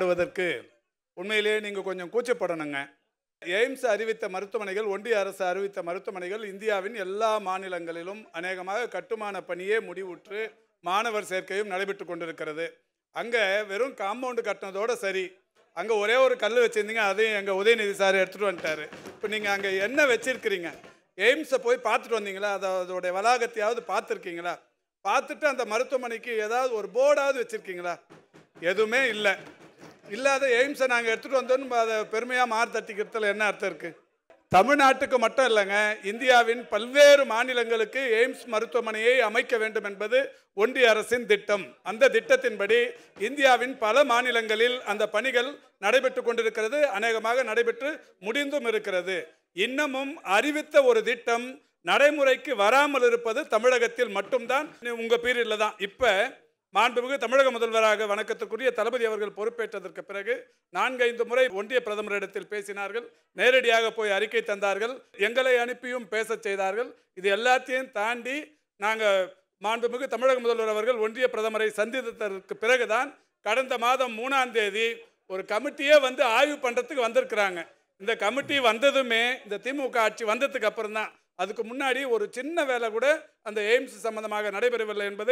பயன்படுவதற்கு உண்மையிலேயே நீங்கள் கொஞ்சம் கூச்சப்படணுங்க எய்ம்ஸ் அறிவித்த மருத்துவமனைகள் ஒன்றிய அரசு அறிவித்த மருத்துவமனைகள் இந்தியாவின் எல்லா மாநிலங்களிலும் அநேகமாக கட்டுமான பணியே முடிவுற்று மாணவர் சேர்க்கையும் நடைபெற்று கொண்டிருக்கிறது அங்கே வெறும் காம்பவுண்டு கட்டினதோடு சரி அங்கே ஒரே ஒரு கல் வச்சுருந்தீங்க அதையும் எங்கள் உதயநிதி சார் எடுத்துகிட்டு வந்துட்டார் இப்போ நீங்கள் அங்கே என்ன வச்சுருக்கிறீங்க எய்ம்ஸை போய் பார்த்துட்டு வந்தீங்களா அதை அதோடைய வளாகத்தையாவது பார்த்துருக்கீங்களா பார்த்துட்டு அந்த மருத்துவமனைக்கு ஏதாவது ஒரு போர்டாவது வச்சுருக்கீங்களா எதுவுமே இல்லை இல்லாத எய்ம்ஸை நாங்கள் எடுத்துகிட்டு வந்தோன்னு அதை பெருமையாக மாறு தட்டிக்கிறதுல என்ன அர்த்தம் இருக்குது தமிழ்நாட்டுக்கு மட்டும் இல்லைங்க இந்தியாவின் பல்வேறு மாநிலங்களுக்கு எய்ம்ஸ் மருத்துவமனையை அமைக்க வேண்டும் என்பது ஒன்றிய அரசின் திட்டம் அந்த திட்டத்தின்படி இந்தியாவின் பல மாநிலங்களில் அந்த பணிகள் நடைபெற்று கொண்டிருக்கிறது அநேகமாக நடைபெற்று முடிந்தும் இருக்கிறது இன்னமும் அறிவித்த ஒரு திட்டம் நடைமுறைக்கு வராமல் இருப்பது தமிழகத்தில் மட்டும்தான் உங்கள் பீரியடில் தான் இப்போ மாண்புமிகு தமிழக முதல்வராக வணக்கத்துக்குரிய தளபதி அவர்கள் பொறுப்பேற்றதற்கு பிறகு நான்கைந்து முறை ஒன்றிய பிரதமரிடத்தில் பேசினார்கள் நேரடியாக போய் அறிக்கை தந்தார்கள் எங்களை அனுப்பியும் பேசச் செய்தார்கள் இது எல்லாத்தையும் தாண்டி நாங்கள் மாண்புமிகு தமிழக முதல்வர் அவர்கள் ஒன்றிய பிரதமரை சந்தித்ததற்கு பிறகுதான் கடந்த மாதம் மூணாம் தேதி ஒரு கமிட்டியே வந்து ஆய்வு பண்ணுறதுக்கு வந்திருக்கிறாங்க இந்த கமிட்டி வந்ததுமே இந்த திமுக ஆட்சி வந்ததுக்கு அப்புறம் தான் அதுக்கு முன்னாடி ஒரு சின்ன வேலை கூட அந்த எய்ம்ஸ் சம்பந்தமாக நடைபெறவில்லை என்பது